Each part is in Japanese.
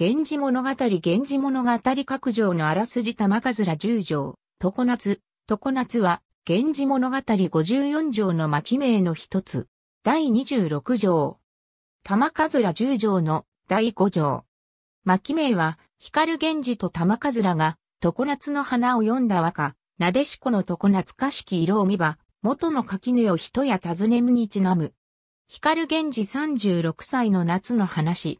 源氏物語源氏物語各条のあらすじ玉数ら10条、常夏、常夏は、源氏物語54条の巻名の一つ、第26条。玉数ら10条の第5条。巻名は、光源氏と玉数らが、常夏の花を読んだ和歌、なでしこの常夏かしき色を見ば、元の垣根を人や尋ねむにちなむ。光源氏36歳の夏の話。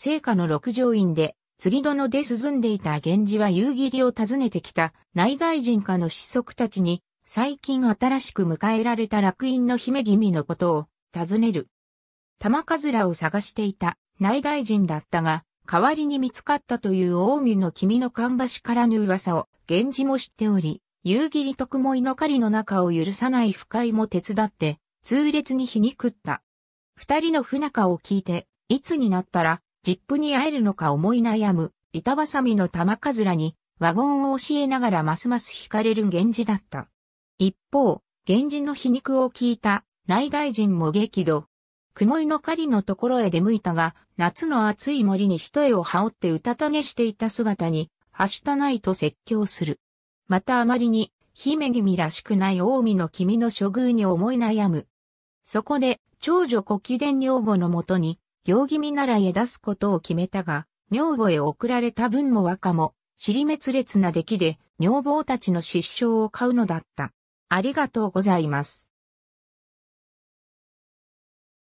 聖火の六条院で、釣り殿で涼んでいた源氏は夕霧を訪ねてきた内大臣家の子息たちに、最近新しく迎えられた楽院の姫君のことを尋ねる。玉かずらを探していた内大臣だったが、代わりに見つかったという近江の君の看橋ばしからぬ噂を源氏も知っており、夕霧徳も猪狩りの中を許さない不快も手伝って、痛烈に皮肉った。二人の不仲を聞いて、いつになったらジップに会えるのか思い悩む、板挟みの玉かずらに、ワゴンを教えながらますます惹かれる源氏だった。一方、源氏の皮肉を聞いた内大臣も激怒。雲井の狩りのところへ出向いたが、夏の暑い森に一重を羽織ってうたた寝していた姿に、はしたないと説教する。またあまりに、姫君らしくない近江の君の処遇に思い悩む。そこで、長女古貴伝女房のもとに、行儀見習へ出すことを決めたが、女房へ送られた分も若も、尻滅裂な出来で、女房たちの失笑を買うのだった。ありがとうございます。